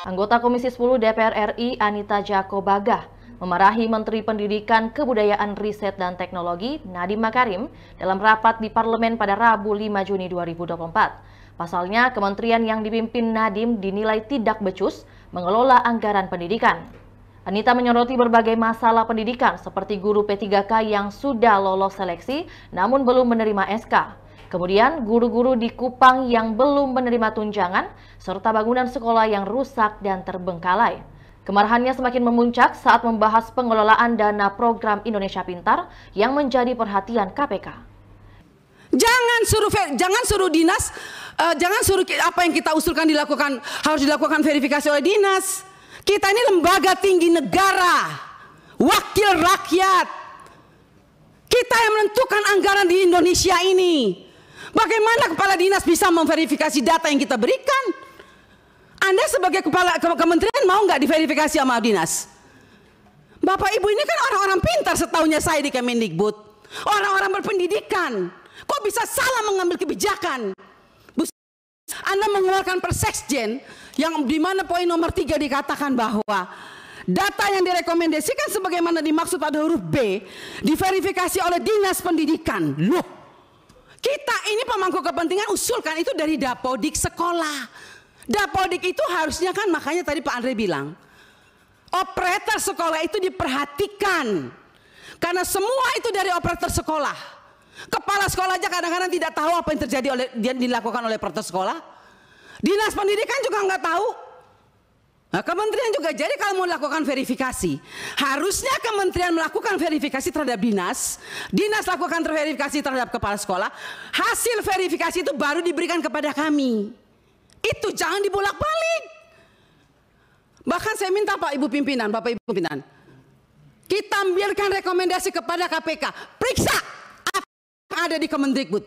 Anggota Komisi 10 DPR RI Anita Jako Bagah memarahi Menteri Pendidikan, Kebudayaan, Riset, dan Teknologi Nadiem Makarim dalam rapat di Parlemen pada Rabu 5 Juni 2024. Pasalnya, kementerian yang dipimpin Nadiem dinilai tidak becus mengelola anggaran pendidikan. Anita menyoroti berbagai masalah pendidikan seperti guru P3K yang sudah lolos seleksi namun belum menerima SK Kemudian guru-guru di Kupang yang belum menerima tunjangan, serta bangunan sekolah yang rusak dan terbengkalai. Kemarahannya semakin memuncak saat membahas pengelolaan dana program Indonesia Pintar yang menjadi perhatian KPK. Jangan suruh jangan suruh dinas, uh, jangan suruh apa yang kita usulkan dilakukan harus dilakukan verifikasi oleh dinas. Kita ini lembaga tinggi negara, wakil rakyat. Kita yang menentukan anggaran di Indonesia ini. Bagaimana kepala dinas bisa memverifikasi data yang kita berikan? Anda sebagai kepala ke kementerian mau nggak diverifikasi sama dinas? Bapak Ibu ini kan orang-orang pintar setahunya saya di Kemendikbud. Orang-orang berpendidikan. Kok bisa salah mengambil kebijakan? Anda mengeluarkan persekjen yang di mana poin nomor tiga dikatakan bahwa data yang direkomendasikan sebagaimana dimaksud pada huruf B diverifikasi oleh dinas pendidikan. Loh, kita ini pemangku kepentingan usulkan itu dari dapodik sekolah. Dapodik itu harusnya kan makanya tadi Pak Andre bilang. Operator sekolah itu diperhatikan. Karena semua itu dari operator sekolah. Kepala sekolah aja kadang-kadang tidak tahu apa yang terjadi oleh dia dilakukan oleh operator sekolah. Dinas pendidikan juga nggak tahu Nah, kementerian juga jadi kalau mau lakukan verifikasi, harusnya kementerian melakukan verifikasi terhadap dinas, dinas lakukan terverifikasi terhadap kepala sekolah, hasil verifikasi itu baru diberikan kepada kami. Itu jangan dibolak-balik. Bahkan saya minta Pak Ibu pimpinan, Bapak Ibu pimpinan, kita biarkan rekomendasi kepada KPK, periksa apa yang ada di Kemendikbud.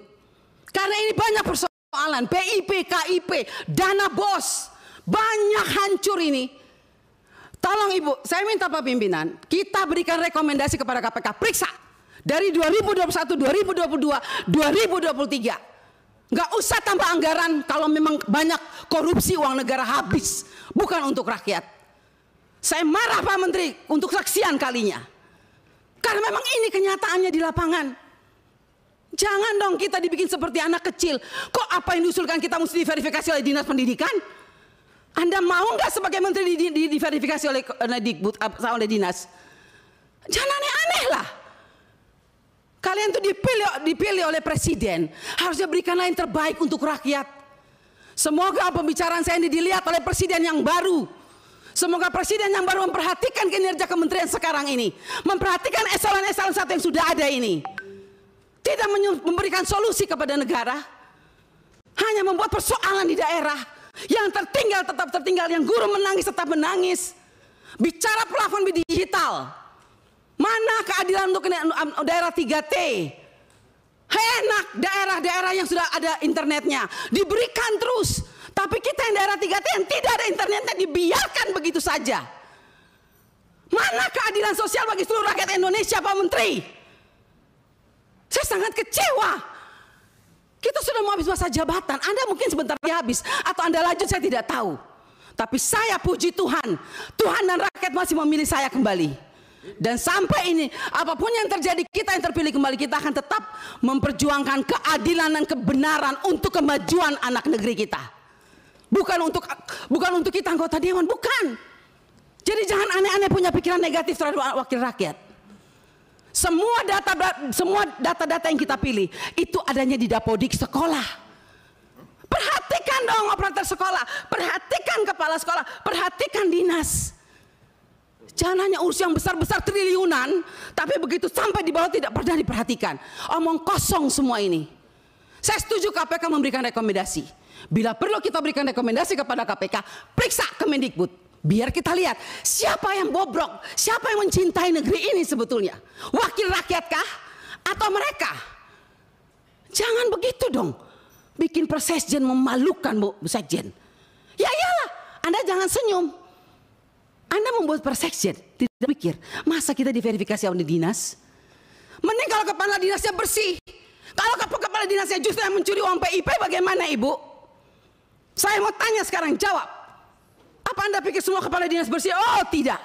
Karena ini banyak persoalan, PIP, KIP, dana bos, banyak hancur ini. Tolong Ibu, saya minta Pak Pimpinan, kita berikan rekomendasi kepada KPK, periksa. Dari 2021, 2022, 2023. Nggak usah tambah anggaran kalau memang banyak korupsi uang negara habis. Bukan untuk rakyat. Saya marah Pak Menteri untuk saksian kalinya. Karena memang ini kenyataannya di lapangan. Jangan dong kita dibikin seperti anak kecil. Kok apa yang diusulkan kita mesti diverifikasi oleh dinas pendidikan? Anda mau nggak sebagai menteri di, di, diverifikasi oleh uh, Dikbud uh, oleh dinas? Jangan aneh-aneh lah. Kalian tuh dipilih dipilih oleh presiden, harusnya berikanlah yang terbaik untuk rakyat. Semoga pembicaraan saya ini dilihat oleh presiden yang baru. Semoga presiden yang baru memperhatikan kinerja kementerian sekarang ini, memperhatikan eselon-eselon satu yang sudah ada ini. Tidak memberikan solusi kepada negara, hanya membuat persoalan di daerah. Yang tertinggal tetap tertinggal, yang guru menangis tetap menangis. Bicara plafon digital. Mana keadilan untuk daerah 3T? Enak daerah-daerah yang sudah ada internetnya. Diberikan terus. Tapi kita yang daerah 3T yang tidak ada internetnya dibiarkan begitu saja. Mana keadilan sosial bagi seluruh rakyat Indonesia Pak Menteri? Saya sangat kecewa kita sudah mau habis masa jabatan, Anda mungkin sebentar lagi habis atau Anda lanjut saya tidak tahu. Tapi saya puji Tuhan, Tuhan dan rakyat masih memilih saya kembali. Dan sampai ini, apapun yang terjadi, kita yang terpilih kembali, kita akan tetap memperjuangkan keadilan dan kebenaran untuk kemajuan anak negeri kita. Bukan untuk bukan untuk kita anggota dewan, bukan. Jadi jangan aneh-aneh punya pikiran negatif terhadap wakil rakyat. Semua data semua data-data yang kita pilih itu adanya di dapodik sekolah. Perhatikan dong operator sekolah, perhatikan kepala sekolah, perhatikan dinas. Jangan hanya urus yang besar-besar triliunan, tapi begitu sampai di bawah tidak pernah diperhatikan. Omong kosong semua ini. Saya setuju KPK memberikan rekomendasi. Bila perlu kita berikan rekomendasi kepada KPK, periksa Kemendikbud. Biar kita lihat siapa yang bobrok, siapa yang mencintai negeri ini sebetulnya. Wakil rakyatkah atau mereka? Jangan begitu dong. Bikin persesjen memalukan Bu Sekjen. Ya iyalah, Anda jangan senyum. Anda membuat persesjen tidak pikir. Masa kita diverifikasi oleh dinas? Mending kalau kepala dinasnya bersih. Kalau kepala dinasnya justru yang mencuri uang PIP bagaimana Ibu? Saya mau tanya sekarang, jawab. Apa Anda pikir semua kepala dinas bersih? Oh, tidak.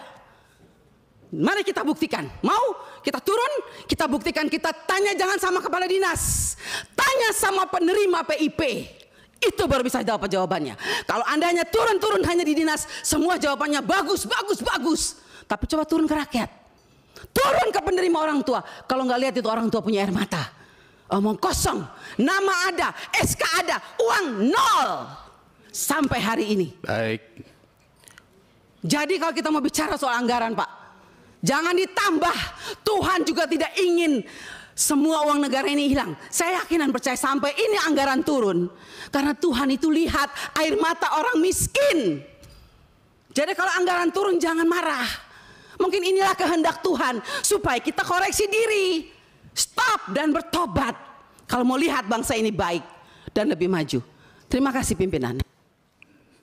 Mari kita buktikan. Mau? Kita turun, kita buktikan, kita tanya jangan sama kepala dinas. Tanya sama penerima PIP. Itu baru bisa dapat jawabannya. Kalau Anda hanya turun-turun hanya di dinas, semua jawabannya bagus, bagus, bagus. Tapi coba turun ke rakyat. Turun ke penerima orang tua. Kalau nggak lihat itu orang tua punya air mata. Omong kosong. Nama ada, SK ada, uang nol. Sampai hari ini. Baik. Jadi kalau kita mau bicara soal anggaran Pak, jangan ditambah. Tuhan juga tidak ingin semua uang negara ini hilang. Saya yakin dan percaya sampai ini anggaran turun. Karena Tuhan itu lihat air mata orang miskin. Jadi kalau anggaran turun jangan marah. Mungkin inilah kehendak Tuhan supaya kita koreksi diri. Stop dan bertobat. Kalau mau lihat bangsa ini baik dan lebih maju. Terima kasih pimpinan.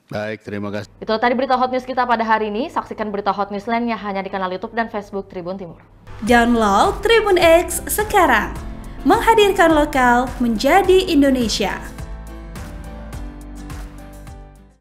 Baik, terima kasih. Itu tadi berita hot news kita pada hari ini. Saksikan berita hot news lainnya hanya di kanal YouTube dan Facebook Tribun Timur. Download Tribun X sekarang. Menghadirkan lokal menjadi Indonesia.